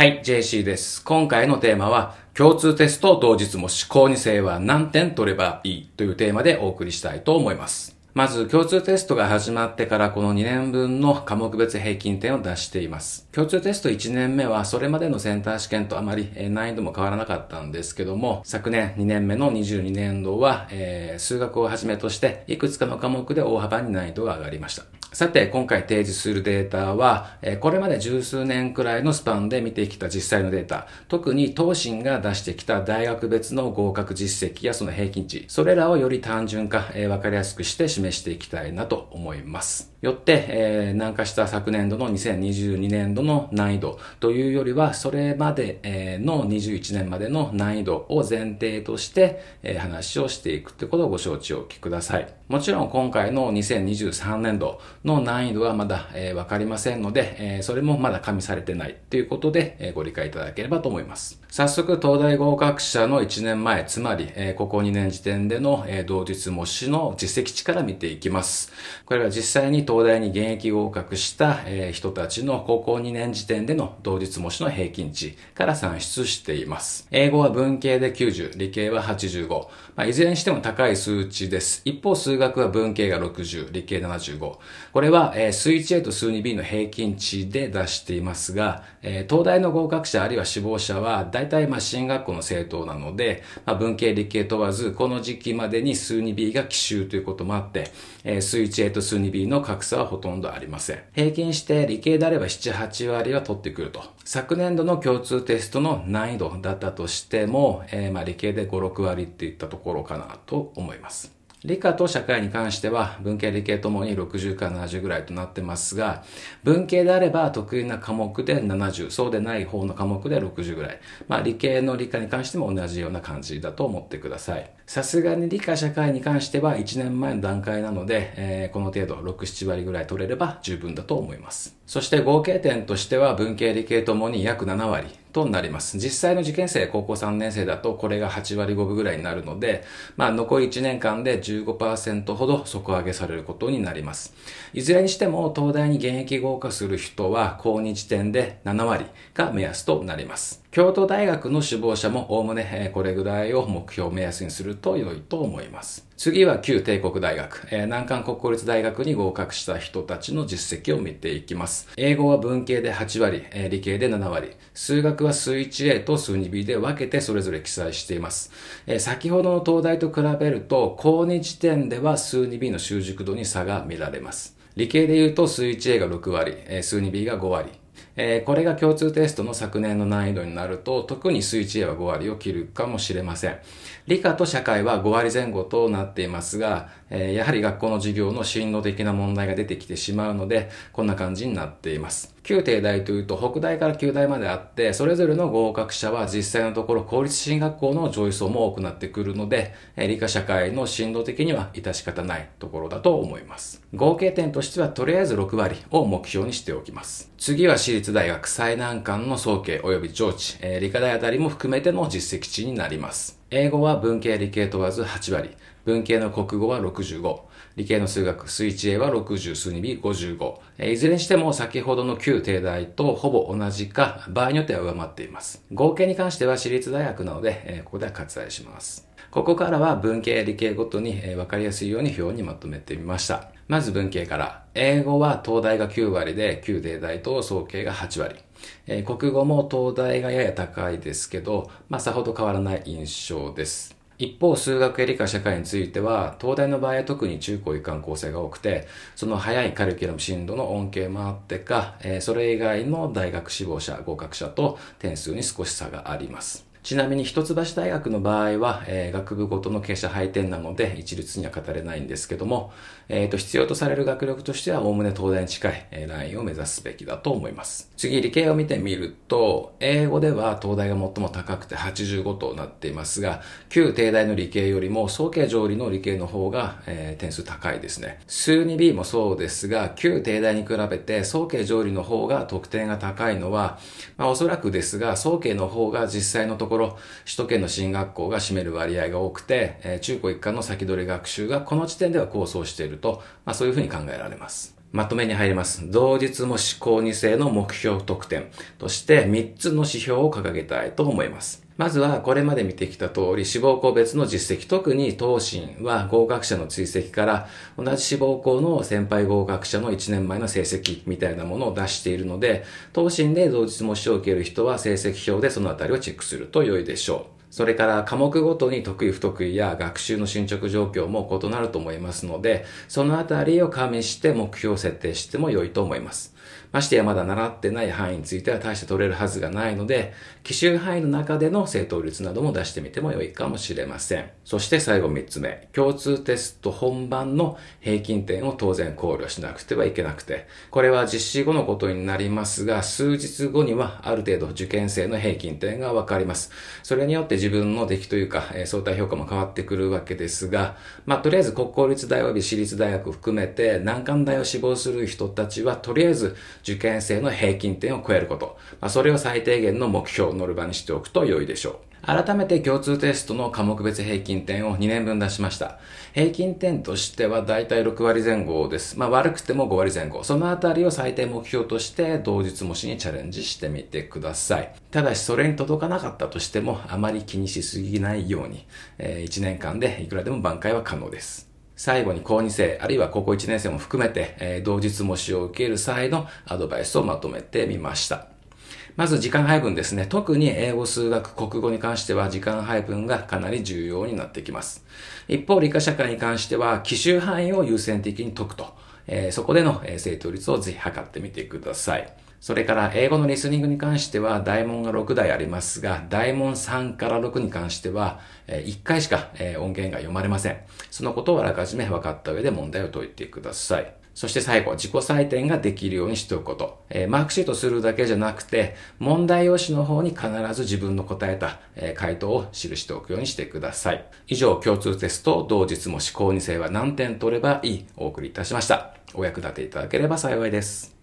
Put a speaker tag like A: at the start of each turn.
A: はい、JC です。今回のテーマは、共通テスト同日も思考に性は何点取ればいいというテーマでお送りしたいと思います。まず、共通テストが始まってからこの2年分の科目別平均点を出しています。共通テスト1年目はそれまでのセンター試験とあまり難易度も変わらなかったんですけども、昨年2年目の22年度は、えー、数学をはじめとしていくつかの科目で大幅に難易度が上がりました。さて、今回提示するデータは、これまで十数年くらいのスパンで見てきた実際のデータ、特に東進が出してきた大学別の合格実績やその平均値、それらをより単純化、わかりやすくして示していきたいなと思います。よって、えー、難化した昨年度の2022年度の難易度というよりは、それまで、の21年までの難易度を前提として、えー、話をしていくということをご承知おきください。もちろん今回の2023年度の難易度はまだ、えー、わかりませんので、えー、それもまだ加味されてないということで、えー、ご理解いただければと思います。早速、東大合格者の1年前、つまり、えー、ここ2年時点での、えー、同日模試の実績値から見ていきます。これは実際に東大に現役合格した、えー、人たちの高校2年時点での同日模試の平均値から算出しています。英語は文系で90、理系は85。まあ、いずれにしても高い数値です。一方、数学は文系が60、理系75。これは、え数 1A と数 2B の平均値で出していますが、え東大の合格者あるいは志望者は、大体まあ進学校の政党なので、まあ、文系理系問わず、この時期までに数 2B が奇襲ということもあって、え数 1A と数 2B の格差はほとんどありません。平均して理系であれば7、8割は取ってくると。昨年度の共通テストの難易度だったとしても、えー、まあ理系で5、6割っていったところかなと思います。理科と社会に関しては文系理系ともに60から70ぐらいとなってますが、文系であれば得意な科目で70、そうでない方の科目で60ぐらい。まあ理系の理科に関しても同じような感じだと思ってください。さすがに理科社会に関しては1年前の段階なので、えー、この程度6、7割ぐらい取れれば十分だと思います。そして合計点としては文系理系ともに約7割となります。実際の受験生、高校3年生だとこれが8割5分ぐらいになるので、まあ残り1年間で15%ほど底上げされることになります。いずれにしても東大に現役合格する人は高2時点で7割が目安となります。京都大学の志望者もおおむねこれぐらいを目標目安にすると良いと思います。次は旧帝国大学、南韓国公立大学に合格した人たちの実績を見ていきます。英語は文系で8割、理系で7割、数学は数 1A と数 2B で分けてそれぞれ記載しています。先ほどの東大と比べると、高2時点では数 2B の習熟度に差が見られます。理系で言うと数 1A が6割、数 2B が5割、えー、これが共通テストの昨年の難易度になると、特に数値 A は5割を切るかもしれません。理科と社会は5割前後となっていますが、えー、やはり学校の授業の進路的な問題が出てきてしまうので、こんな感じになっています。旧帝大というと、北大から旧大まであって、それぞれの合格者は実際のところ公立進学校の上位層も多くなってくるので、えー、理科社会の進路的には致し方ないところだと思います。合計点としては、とりあえず6割を目標にしておきます。次は私立大学最難関の総計及び上智、えー、理科大あたりも含めての実績値になります。英語は文系理系問わず8割。文系の国語は65。理系の数学、数地 a は60、数日 b 5 5いずれにしても先ほどの旧帝大とほぼ同じか、場合によっては上回っています。合計に関しては私立大学なので、ここでは割愛します。ここからは文系、理系ごとに分かりやすいように表にまとめてみました。まず文系から。英語は東大が9割で、旧帝大と総計が8割。えー、国語も東大がやや高いですけど、まあ、さほど変わらない印象です。一方、数学や理科社会については、東大の場合は特に中高一貫構成が多くて、その早いカリキュラム進度の恩恵もあってか、えー、それ以外の大学志望者、合格者と点数に少し差があります。ちなみに一橋大学の場合は、えー、学部ごとの傾斜配点なので一律には語れないんですけども、えーと、必要とされる学力としてはおおむね東大に近い、ラインを目指すべきだと思います次理系を見てみると英語では東大が最も高くて85となっていますが旧帝大の理系よりも総計上理の理系の方が、えー、点数高いですね数 2B もそうですが旧帝大に比べて総計上理の方が得点が高いのは、まあ、おそらくですが総計の方が実際の得ころ、首都圏の進学校が占める割合が多くて、え中高一貫の先取り学習がこの時点では構想していると、まあ、そういうふうに考えられます。まとめに入ります。同日も思考2世の目標得点として3つの指標を掲げたいと思います。まずはこれまで見てきた通り、志望校別の実績、特に東進は合格者の追跡から同じ志望校の先輩合格者の1年前の成績みたいなものを出しているので、当進で同日模試を受ける人は成績表でそのあたりをチェックすると良いでしょう。それから科目ごとに得意不得意や学習の進捗状況も異なると思いますので、そのあたりを加味して目標を設定しても良いと思います。ましてやまだ習ってない範囲については大して取れるはずがないので、奇襲範囲の中での正答率なども出してみても良いかもしれません。そして最後3つ目、共通テスト本番の平均点を当然考慮しなくてはいけなくて、これは実施後のことになりますが、数日後にはある程度受験生の平均点がわかります。それによって自分の出来というか、相対評価も変わってくるわけですが、まあ、とりあえず国公立大及び私立大学含めて難関大を志望する人たちは、とりあえず受験生の平均点を超えること。まあ、それを最低限の目標、ノルマにしておくと良いでしょう。改めて共通テストの科目別平均点を2年分出しました。平均点としてはだいたい6割前後です。まあ悪くても5割前後。そのあたりを最低目標として同日模試にチャレンジしてみてください。ただしそれに届かなかったとしてもあまり気にしすぎないように、えー、1年間でいくらでも挽回は可能です。最後に高2生、あるいは高校1年生も含めて、えー、同日模試を受ける際のアドバイスをまとめてみました。まず時間配分ですね。特に英語、数学、国語に関しては時間配分がかなり重要になってきます。一方、理科社会に関しては、奇襲範囲を優先的に解くと。えー、そこでの、え正答率をぜひ測ってみてください。それから英語のリスニングに関しては大問が6台ありますが、大問3から6に関しては、1回しか音源が読まれません。そのことをあらかじめ分かった上で問題を解いてください。そして最後、自己採点ができるようにしておくこと。えー、マークシートするだけじゃなくて、問題用紙の方に必ず自分の答えた、えー、回答を記しておくようにしてください。以上、共通テスト、同日も思考2世は何点取ればいいお送りいたしました。お役立ていただければ幸いです。